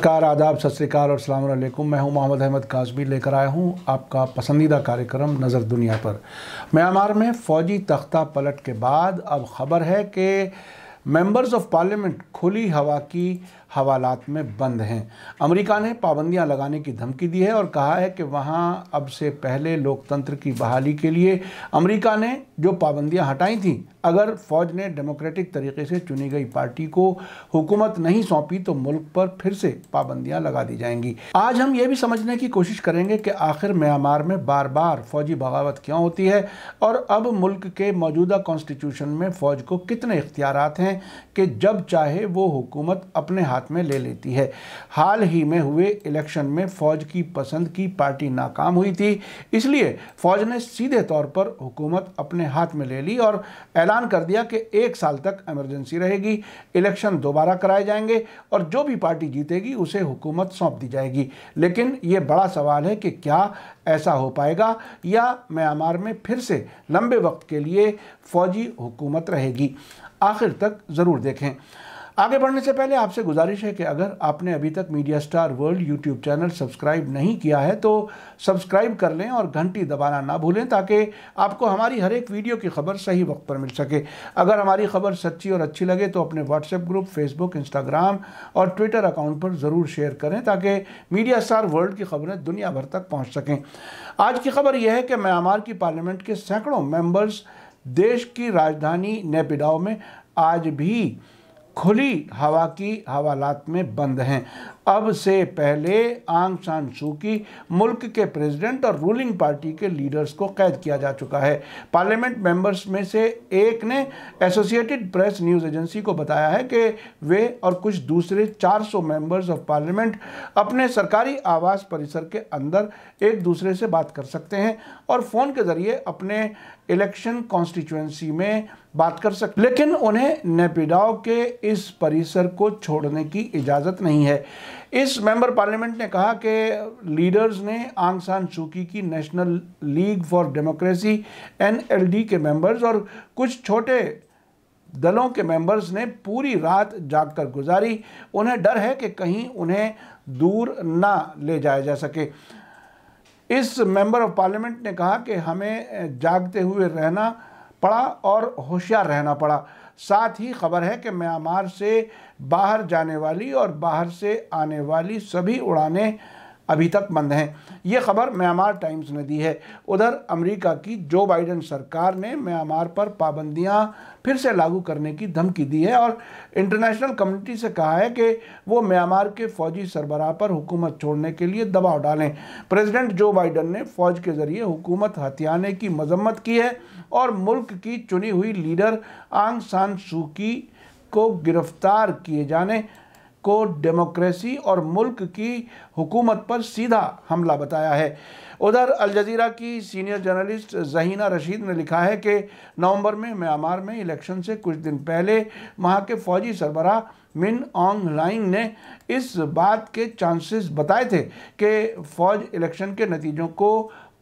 नमस्कार आदाब सत श्रीकाल और अलैकुम मैं हूं मोहम्मद अहमद काजमी लेकर आया हूं आपका पसंदीदा कार्यक्रम नज़र दुनिया पर म्यांमार में फ़ौजी तख्ता पलट के बाद अब खबर है कि मेंबर्स ऑफ पार्लियामेंट खुली हवा की हवालात में बंद हैं अमेरिका ने पाबंदियां लगाने की धमकी दी है और कहा है कि वहां अब से पहले लोकतंत्र की बहाली के लिए अमेरिका ने जो पाबंदियां हटाई थीं अगर फौज ने डेमोक्रेटिक तरीके से चुनी गई पार्टी को हुकूमत नहीं सौंपी तो मुल्क पर फिर से पाबंदियां लगा दी जाएंगी आज हम ये भी समझने की कोशिश करेंगे कि आखिर म्यांमार में बार बार फौजी बगावत क्यों होती है और अब मुल्क के मौजूदा कॉन्स्टिट्यूशन में फौज को कितने इख्तियार हैं कि जब चाहे वो हुकूमत अपने हाथ हाथ में ले लेती है हाल ही में हुए इलेक्शन में फौज की पसंद की पार्टी नाकाम हुई थी इसलिए फौज ने सीधे तौर पर हुकूमत अपने हाथ में ले ली और ऐलान कर दिया कि एक साल तक एमरजेंसी रहेगी इलेक्शन दोबारा कराए जाएंगे और जो भी पार्टी जीतेगी उसे हुकूमत सौंप दी जाएगी लेकिन ये बड़ा सवाल है कि क्या ऐसा हो पाएगा या म्यांमार में फिर से लंबे वक्त के लिए फौजी हुकूमत रहेगी आखिर तक ज़रूर देखें आगे बढ़ने से पहले आपसे गुजारिश है कि अगर आपने अभी तक media star world YouTube channel subscribe नहीं किया है तो सब्सक्राइब कर लें और घंटी दबाना ना भूलें ताकि आपको हमारी हर एक वीडियो की खबर सही वक्त पर मिल सके अगर हमारी खबर सच्ची और अच्छी लगे तो अपने व्हाट्सएप ग्रुप फेसबुक इंस्टाग्राम और ट्विटर अकाउंट पर ज़रूर शेयर करें ताकि मीडिया स्टार वर्ल्ड की खबरें दुनिया भर तक पहुँच सकें आज की खबर यह है कि म्यांमार की पार्लियामेंट के सैकड़ों मेम्बर्स देश की राजधानी नेपिडाओ में आज भी खुली हवा की हवालात में बंद हैं अब से पहले आंग सान सू की मुल्क के प्रेसिडेंट और रूलिंग पार्टी के लीडर्स को कैद किया जा चुका है पार्लियामेंट मेंबर्स में से एक ने एसोसिएटेड प्रेस न्यूज़ एजेंसी को बताया है कि वे और कुछ दूसरे 400 मेंबर्स ऑफ पार्लियामेंट अपने सरकारी आवास परिसर के अंदर एक दूसरे से बात कर सकते हैं और फ़ोन के ज़रिए अपने इलेक्शन कॉन्स्टिट्यूंसी में बात कर सकते लेकिन उन्हें नेपिडाओ के इस परिसर को छोड़ने की इजाज़त नहीं है इस मेंबर पार्लियामेंट ने कहा कि लीडर्स ने आंग सान चूकी की national league for democracy NLD के मेंबर्स और कुछ छोटे दलों के मेंबर्स ने पूरी रात जागकर गुजारी उन्हें डर है कि कहीं उन्हें दूर ना ले जाया जा सके इस मेंबर ऑफ पार्लियामेंट ने कहा कि हमें जागते हुए रहना पड़ा और होशियार रहना पड़ा साथ ही खबर है कि म्यांमार से बाहर जाने वाली और बाहर से आने वाली सभी उड़ानें अभी तक बंद हैं ये खबर म्यांमार टाइम्स ने दी है उधर अमेरिका की जो बाइडेन सरकार ने म्यांमार पर पाबंदियां फिर से लागू करने की धमकी दी है और इंटरनेशनल कम्युनिटी से कहा है कि वो म्यांमार के फौजी सरबराह पर हुकूमत छोड़ने के लिए दबाव डालें प्रेसिडेंट जो बाइडन ने फौज के जरिए हुकूमत हथियाने की मजम्मत की है और मुल्क की चुनी हुई लीडर आंग सान सू की को गिरफ्तार किए जाने को डेमोक्रेसी और मुल्क की हुकूमत पर सीधा हमला बताया है उधर अलजीरा की सीनियर जर्नलिस्ट जहीना रशीद ने लिखा है कि नवंबर में म्यांमार में इलेक्शन से कुछ दिन पहले वहाँ के फौजी सरबरा मिन ऑंग लाइंग ने इस बात के चांसेस बताए थे कि फ़ौज इलेक्शन के नतीजों को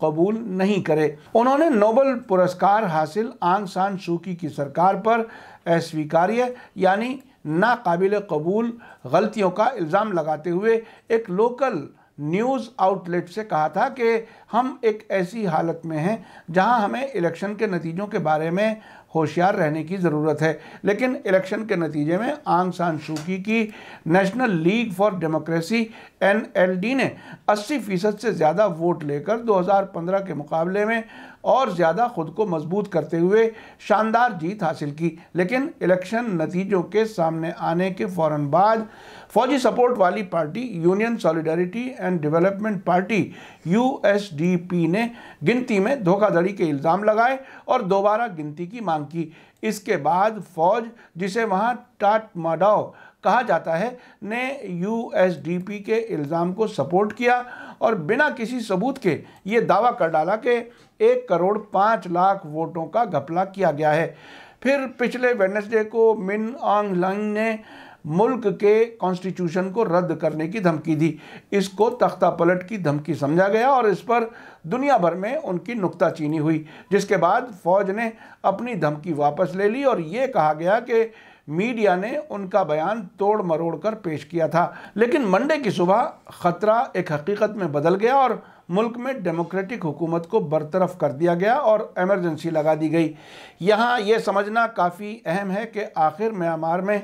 कबूल नहीं करे उन्होंने नोबल पुरस्कार हासिल आंग सान सूकी की सरकार पर अस्वीकार्य यानी नाकबिल कबूल गलतियों का इल्ज़ाम लगाते हुए एक लोकल न्यूज़ आउटलेट से कहा था कि हम एक ऐसी हालत में हैं जहां हमें इलेक्शन के नतीजों के बारे में होशियार रहने की ज़रूरत है लेकिन इलेक्शन के नतीजे में आंग सान सूकी की national league for democracy NLD ने 80 फीसद से ज़्यादा वोट लेकर 2015 के मुकाबले में और ज़्यादा खुद को मजबूत करते हुए शानदार जीत हासिल की लेकिन इलेक्शन नतीजों के सामने आने के फ़ौर बाद फौजी सपोर्ट वाली party union solidarity and development party USDP ने गिनती में धोखाधड़ी के इल्ज़ाम लगाए और दोबारा गिनती की मांग काम की इसके बाद फौज जिसे वहाँ टाट मडाओ कहा जाता है ने यूएसडीपी के इल्ज़ाम को सपोर्ट किया और बिना किसी सबूत के ये दावा कर डाला कि एक करोड़ पाँच लाख वोटों का घपला किया गया है फिर पिछले वेडनेसडे को मिन आंग लंग ने मुल्क के कॉन्स्टिट्यूशन को रद्द करने की धमकी दी इसको तख्ता पलट की धमकी समझा गया और इस पर दुनिया भर में उनकी नुकताचीनी हुई जिसके बाद फौज ने अपनी धमकी वापस ले ली और ये कहा गया कि मीडिया ने उनका बयान तोड़ मरोड़ कर पेश किया था लेकिन मंडे की सुबह ख़तरा एक हकीकत में बदल गया और मुल्क में डेमोक्रेटिक हुकूमत को बरतरफ कर दिया गया और एमरजेंसी लगा दी गई यहाँ यह समझना काफ़ी अहम है कि आखिर म्यांमार में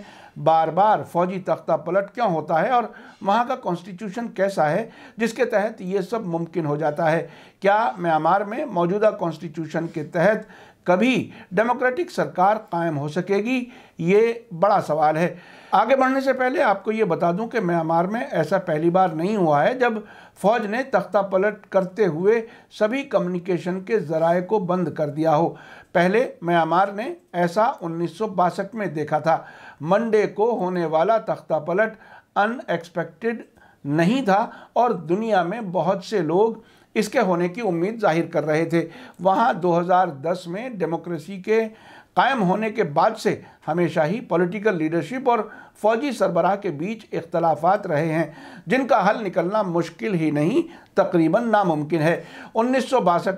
बार बार फौजी तख्ता पलट क्यों होता है और वहाँ का कॉन्स्टिट्यूशन कैसा है जिसके तहत ये सब मुमकिन हो जाता है क्या म्यांमार में मौजूदा कॉन्स्टिट्यूशन के तहत कभी डेमोक्रेटिक सरकार कायम हो सकेगी ये बड़ा सवाल है आगे बढ़ने से पहले आपको ये बता दूं कि म्यांमार में ऐसा पहली बार नहीं हुआ है जब फौज ने तख्ता पलट करते हुए सभी कम्युनिकेशन के ज़राए को बंद कर दिया हो पहले म्यांमार ने ऐसा उन्नीस में देखा था मंडे को होने वाला तख्ता पलट अनएक्सपेक्टेड नहीं था और दुनिया में बहुत से लोग इसके होने की उम्मीद जाहिर कर रहे थे वहाँ 2010 में डेमोक्रेसी के कायम होने के बाद से हमेशा ही पॉलिटिकल लीडरशिप और फौजी सरबराह के बीच इख्तलाफात रहे हैं जिनका हल निकलना मुश्किल ही नहीं तकरीबन नामुमकिन है उन्नीस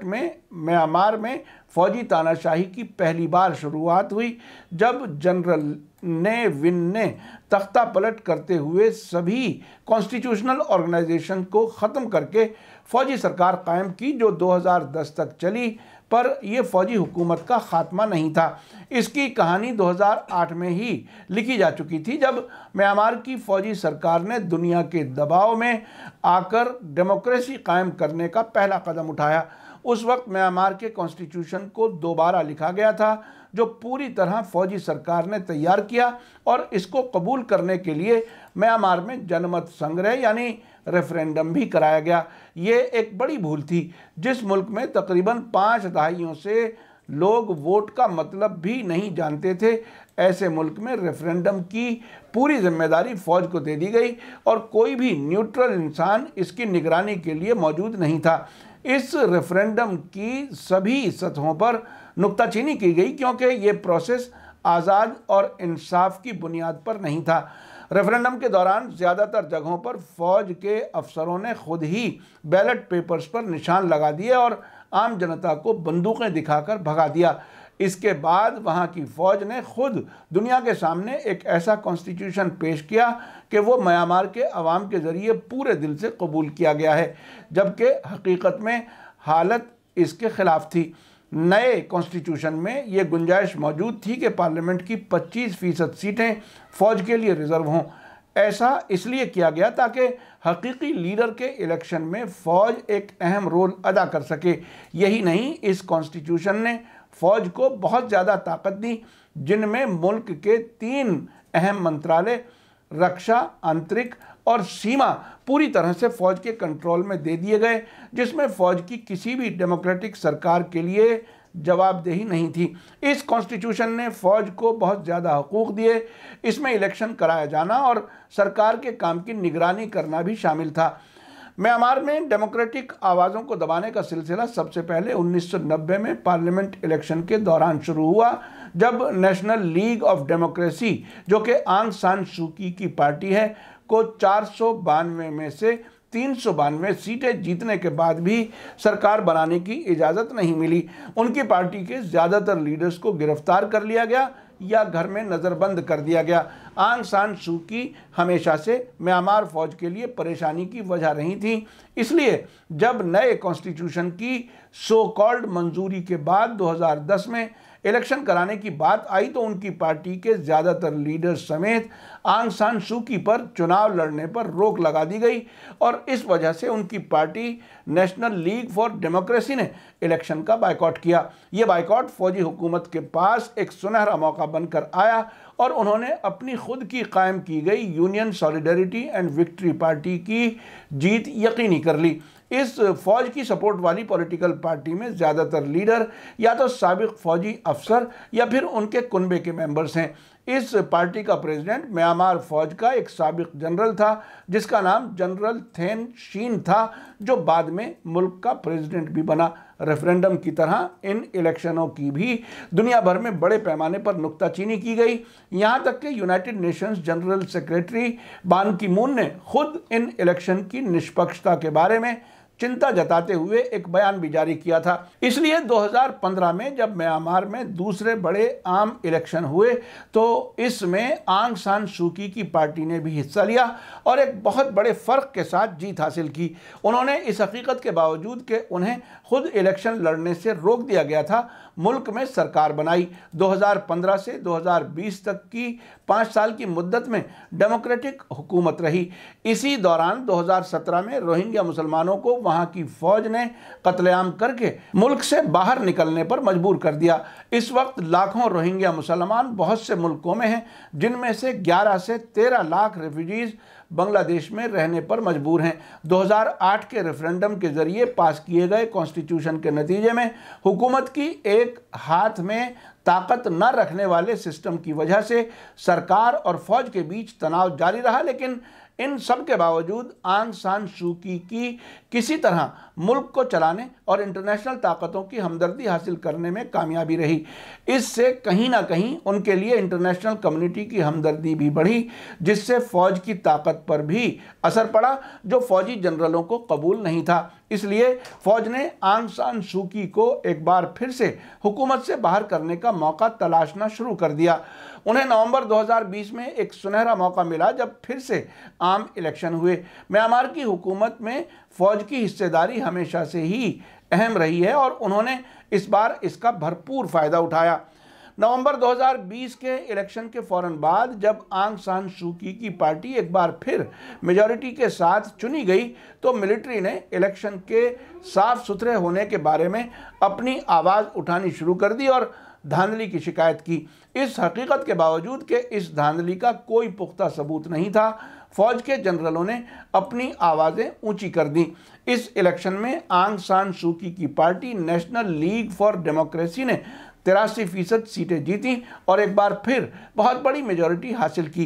में म्यांमार में फौजी तानाशाही की पहली बार शुरुआत हुई जब जनरल ने विन ने तख्ता पलट करते हुए सभी कॉन्स्टिट्यूशनल ऑर्गेनाइजेशन को ख़त्म करके फौजी सरकार कायम की जो 2010 तक चली पर यह फौजी हुकूमत का खात्मा नहीं था इसकी कहानी 2008 में ही लिखी जा चुकी थी जब म्यांमार की फौजी सरकार ने दुनिया के दबाव में आकर डेमोक्रेसी कायम करने का पहला कदम उठाया उस वक्त म्यांमार के कॉन्स्टिट्यूशन को दोबारा लिखा गया था जो पूरी तरह फौजी सरकार ने तैयार किया और इसको कबूल करने के लिए म्यांमार में जनमत संग्रह यानी रेफरेंडम भी कराया गया ये एक बड़ी भूल थी जिस मुल्क में तकरीबन पाँच दहाइयों से लोग वोट का मतलब भी नहीं जानते थे ऐसे मुल्क में रेफरेंडम की पूरी जिम्मेदारी फौज को दे दी गई और कोई भी न्यूट्रल इंसान इसकी निगरानी के लिए मौजूद नहीं था इस रेफरेंडम की सभी सतहों पर नुकताचीनी की गई क्योंकि ये प्रोसेस आज़ाद और इंसाफ की बुनियाद पर नहीं था रेफरेंडम के दौरान ज़्यादातर जगहों पर फौज के अफसरों ने खुद ही बैलेट पेपर्स पर निशान लगा दिए और आम जनता को बंदूकें दिखाकर भगा दिया इसके बाद वहाँ की फ़ौज ने खुद दुनिया के सामने एक ऐसा कॉन्स्टिट्यूशन पेश किया कि वो म्यांमार के अवाम के ज़रिए पूरे दिल से कबूल किया गया है जबकि हकीकत में हालत इसके ख़िलाफ़ थी नए कॉन्स्टिट्यूशन में ये गुंजाइश मौजूद थी कि पार्लियामेंट की पच्चीस फ़ीसद सीटें फ़ौज के लिए रिज़र्व हों ऐसा इसलिए किया गया ताकि हकीकी लीडर के इलेक्शन में फ़ौज एक अहम रोल अदा कर सके यही नहीं इस कॉन्स्टिट्यूशन ने फौज को बहुत ज़्यादा ताकत दी जिनमें मुल्क के तीन अहम मंत्रालय रक्षा आंतरिक और सीमा पूरी तरह से फौज के कंट्रोल में दे दिए गए जिसमें फौज की किसी भी डेमोक्रेटिक सरकार के लिए जवाबदेही नहीं थी इस कॉन्स्टिट्यूशन ने फौज को बहुत ज़्यादा हकूक़ दिए इसमें इलेक्शन कराया जाना और सरकार के काम की निगरानी करना भी शामिल था म्यांमार में डेमोक्रेटिक आवाज़ों को दबाने का सिलसिला सबसे पहले 1990 में पार्लियामेंट इलेक्शन के दौरान शुरू हुआ जब नेशनल लीग ऑफ डेमोक्रेसी जो कि आंग सान सूकी की पार्टी है को चार में से तीन सौ बानवे सीटें जीतने के बाद भी सरकार बनाने की इजाज़त नहीं मिली उनकी पार्टी के ज़्यादातर लीडर्स को गिरफ्तार कर लिया गया या घर में नज़रबंद कर दिया गया आंग सान सू की हमेशा से म्यांमार फौज के लिए परेशानी की वजह रही थी इसलिए जब नए कॉन्स्टिट्यूशन की सो कॉल्ड मंजूरी के बाद 2010 में इलेक्शन कराने की बात आई तो उनकी पार्टी के ज़्यादातर लीडर समेत आंग सान सूकी पर चुनाव लड़ने पर रोक लगा दी गई और इस वजह से उनकी party national league for democracy ने इलेक्शन का बायकॉट किया ये बायकॉट फौजी हुकूमत के पास एक सुनहरा मौका बनकर आया और उन्होंने अपनी खुद की कायम की गई union solidarity and victory party की जीत यकीनी कर ली इस फौज की सपोर्ट वाली पॉलिटिकल पार्टी में ज़्यादातर लीडर या तो सबक फौजी अफसर या फिर उनके कुनबे के मेंबर्स हैं इस पार्टी का प्रेसिडेंट म्यांमार फौज का एक सबक जनरल था जिसका नाम जनरल थेन शीन था जो बाद में मुल्क का प्रेसिडेंट भी बना रेफरेंडम की तरह इन इलेक्शनों की भी दुनिया भर में बड़े पैमाने पर नुकताचीनी की गई यहाँ तक कि यूनाइटेड नेशंस जनरल सेक्रेटरी बान की मून ने खुद इन इलेक्शन की निष्पक्षता के बारे में चिंता जताते हुए एक बयान भी जारी किया था इसलिए 2015 में जब म्यांमार में दूसरे बड़े आम इलेक्शन हुए तो इसमें आंग सान सूकी की पार्टी ने भी हिस्सा लिया और एक बहुत बड़े फ़र्क के साथ जीत हासिल की उन्होंने इस हकीकत के बावजूद कि उन्हें खुद इलेक्शन लड़ने से रोक दिया गया था मुल्क में सरकार बनाई 2015 से 2020 तक की पाँच साल की मुद्दत में डेमोक्रेटिक हुकूमत रही इसी दौरान 2017 में रोहिंग्या मुसलमानों को वहाँ की फौज ने कत्लेआम करके मुल्क से बाहर निकलने पर मजबूर कर दिया इस वक्त लाखों रोहिंग्या मुसलमान बहुत से मुल्कों में हैं जिनमें से 11 से 13 लाख रेफ्यूजीज़ बांग्लादेश में रहने पर मजबूर हैं 2008 के रेफरेंडम के ज़रिए पास किए गए कॉन्स्टिट्यूशन के नतीजे में हुकूमत की एक हाथ में ताकत न रखने वाले सिस्टम की वजह से सरकार और फौज के बीच तनाव जारी रहा लेकिन इन सब के बावजूद आंग सान सूकी की किसी तरह मुल्क को चलाने और इंटरनेशनल ताकतों की हमदर्दी हासिल करने में कामयाबी रही इससे कहीं ना कहीं उनके लिए इंटरनेशनल कम्युनिटी की हमदर्दी भी बढ़ी जिससे फ़ौज की ताकत पर भी असर पड़ा जो फ़ौजी जनरलों को कबूल नहीं था इसलिए फ़ौज ने आंग सान सूकी को एक बार फिर से हुकूमत से बाहर करने का मौका तलाशना शुरू कर दिया उन्हें नवंबर 2020 में एक सुनहरा मौका मिला जब फिर से आम इलेक्शन हुए म्यांमार की हुकूमत में फ़ौज की हिस्सेदारी हमेशा से ही अहम रही है और उन्होंने इस बार इसका भरपूर फ़ायदा उठाया नवंबर 2020 के इलेक्शन के फौरन बाद जब आंग सान सूकी की पार्टी एक बार फिर मेजॉरिटी के साथ चुनी गई तो मिलिट्री ने इलेक्शन के साफ सुथरे होने के बारे में अपनी आवाज़ उठानी शुरू कर दी और धांधली की शिकायत की इस हकीकत के बावजूद कि इस धांधली का कोई पुख्ता सबूत नहीं था फौज के जनरलों ने अपनी आवाज़ें ऊंची कर दी इस इलेक्शन में आंग सान सूकी की party national league for democracy ने तिरासी फीसद सीटें जीती और एक बार फिर बहुत बड़ी मेजोरिटी हासिल की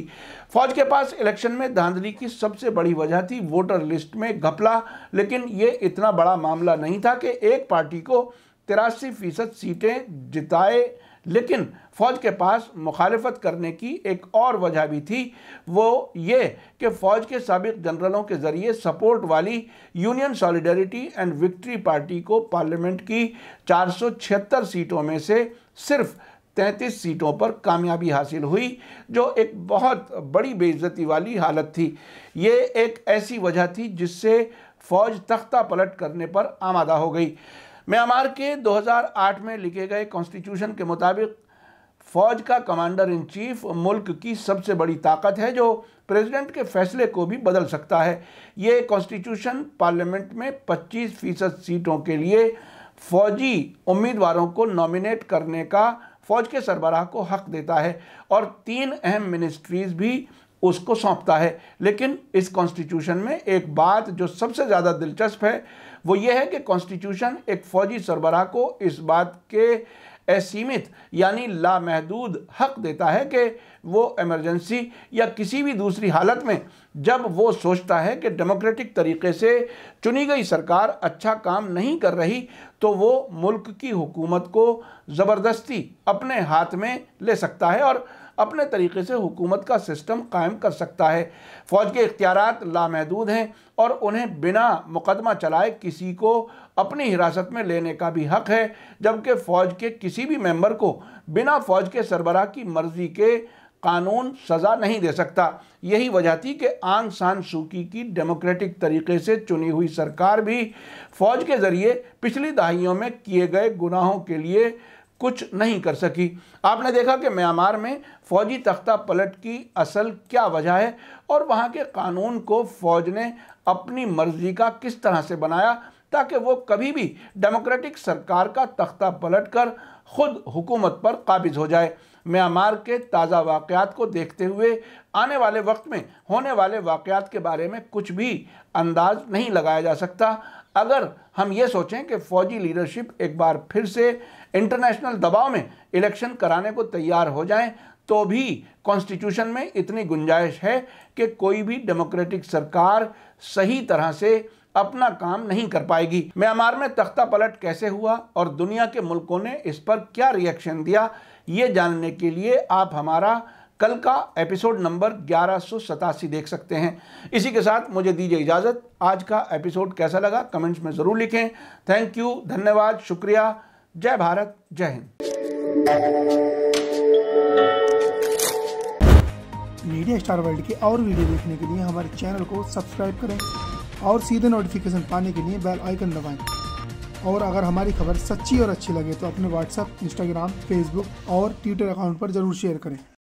फौज के पास इलेक्शन में धांधली की सबसे बड़ी वजह थी वोटर लिस्ट में घपला लेकिन ये इतना बड़ा मामला नहीं था कि एक पार्टी को तिरासी फीसद सीटें जिताए लेकिन फ़ौज के पास मुखालफत करने की एक और वजह भी थी वो ये कि फ़ौज के सबक जनरलों के ज़रिए सपोर्ट वाली union solidarity and victory party को पार्लियामेंट की छिहत्तर सीटों में से सिर्फ 33 सीटों पर कामयाबी हासिल हुई जो एक बहुत बड़ी बेइज्जती वाली हालत थी ये एक ऐसी वजह थी जिससे फ़ौज तख्ता पलट करने पर आमादा हो गई म्यांमार के 2008 में लिखे गए कॉन्स्टिट्यूशन के मुताबिक फौज का कमांडर इन चीफ मुल्क की सबसे बड़ी ताकत है जो प्रेसिडेंट के फैसले को भी बदल सकता है ये कॉन्स्टिट्यूशन पार्लियामेंट में 25 फीसद सीटों के लिए फौजी उम्मीदवारों को नॉमिनेट करने का फौज के सरबराह को हक देता है और तीन अहम मिनिस्ट्रीज भी उसको सौंपता है लेकिन इस कॉन्स्टिट्यूशन में एक बात जो सबसे ज़्यादा दिलचस्प है वो ये है कि कॉन्स्टिट्यूशन एक फौजी सरबराह को इस बात के असीमित यानी लामहदूद हक देता है कि वो एमरजेंसी या किसी भी दूसरी हालत में जब वो सोचता है कि डेमोक्रेटिक तरीके से चुनी गई सरकार अच्छा काम नहीं कर रही तो वो मुल्क की हुकूमत को ज़बरदस्ती अपने हाथ में ले सकता है और अपने तरीके से हुकूमत का सिस्टम कायम कर सकता है फ़ौज के इख्तियार लामहदूद हैं और उन्हें बिना मुकदमा चलाए किसी को अपनी हिरासत में लेने का भी हक़ है जबकि फ़ौज के किसी भी मेम्बर को बिना फ़ौज के सरबराह की मर्ज़ी के कानून सज़ा नहीं दे सकता यही वजह थी कि आंग सान सूकी की डेमोक्रेटिक तरीके से चुनी हुई सरकार भी फ़ौज के ज़रिए पिछली दहाइयों में किए गए गुनाहों के लिए कुछ नहीं कर सकी आपने देखा कि म्यांमार में फौजी तख्ता पलट की असल क्या वजह है और वहाँ के कानून को फौज ने अपनी मर्जी का किस तरह से बनाया ताकि वो कभी भी डेमोक्रेटिक सरकार का तख्ता पलट कर खुद हुकूमत पर काबिज हो जाए म्यांमार के ताज़ा वाकयात को देखते हुए आने वाले वक्त में होने वाले वाकयात के बारे में कुछ भी अंदाज नहीं लगाया जा सकता अगर हम ये सोचें कि फौजी लीडरशिप एक बार फिर से इंटरनेशनल दबाव में इलेक्शन कराने को तैयार हो जाएं तो भी कॉन्स्टिट्यूशन में इतनी गुंजाइश है कि कोई भी डेमोक्रेटिक सरकार सही तरह से अपना काम नहीं कर पाएगी म्यांमार में तख्ता पलट कैसे हुआ और दुनिया के मुल्कों ने इस पर क्या रिएक्शन दिया ये जानने के लिए आप हमारा कल का एपिसोड नंबर ग्यारह देख सकते हैं इसी के साथ मुझे दीजिए इजाज़त आज का एपिसोड कैसा लगा कमेंट्स में ज़रूर लिखें थैंक यू धन्यवाद शुक्रिया जय भारत जय हिंद मीडिया स्टार वर्ल्ड के और वीडियो देखने के लिए हमारे चैनल को सब्सक्राइब करें और सीधे नोटिफिकेशन पाने के लिए बेल आइकन दबाएं और अगर हमारी खबर सच्ची और अच्छी लगे तो अपने व्हाट्सएप इंस्टाग्राम फेसबुक और ट्विटर अकाउंट पर ज़रूर शेयर करें